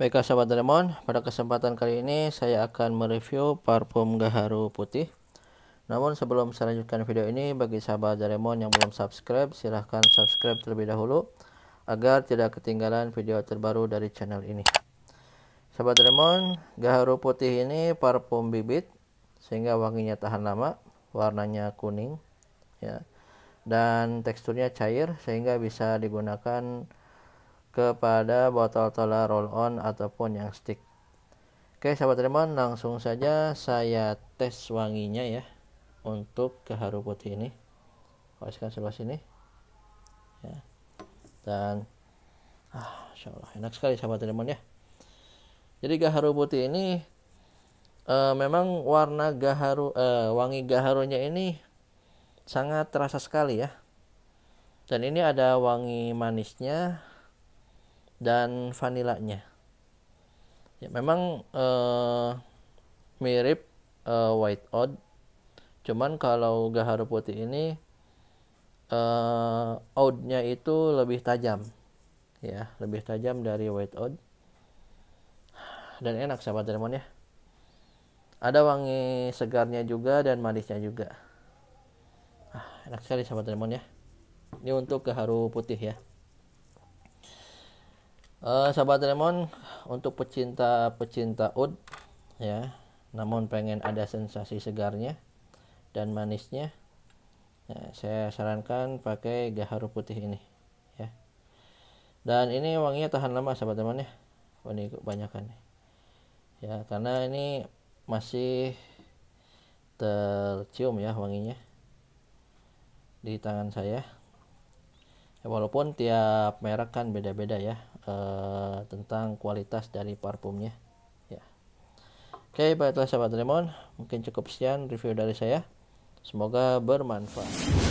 Baiklah sahabat Doraemon, pada kesempatan kali ini saya akan mereview parfum Gaharu putih. Namun sebelum saya lanjutkan video ini, bagi sahabat Doraemon yang belum subscribe, silahkan subscribe terlebih dahulu agar tidak ketinggalan video terbaru dari channel ini. Sahabat Doraemon, Gaharu putih ini parfum bibit sehingga wanginya tahan lama warnanya kuning ya dan teksturnya cair sehingga bisa digunakan kepada botol tola roll on ataupun yang stick Oke sahabat teman, langsung saja saya tes wanginya ya untuk keharu putih ini oleskan sebelah sini ya dan ah insya Allah enak sekali sahabat teman ya jadi keharu putih ini uh, memang warna gaharu uh, wangi gaharunya ini sangat terasa sekali ya dan ini ada wangi manisnya dan vanilanya ya memang uh, mirip uh, white oud, cuman kalau gaharu putih ini uh, oatnya itu lebih tajam ya lebih tajam dari white oud. dan enak sahabat teman ya ada wangi segarnya juga dan manisnya juga ah, enak sekali sahabat lemon ya ini untuk keharu putih ya uh, eh, sahabat lemon untuk pecinta pecinta oud ya namun pengen ada sensasi segarnya dan manisnya ya, saya sarankan pakai gaharu putih ini ya dan ini wanginya tahan lama sahabat teman ya wangi kebanyakan ya. ya karena ini masih tercium ya wanginya di tangan saya ya, walaupun tiap merek kan beda-beda ya eh, tentang kualitas dari parfumnya ya oke baiklah sahabat lemon mungkin cukup sekian review dari saya semoga bermanfaat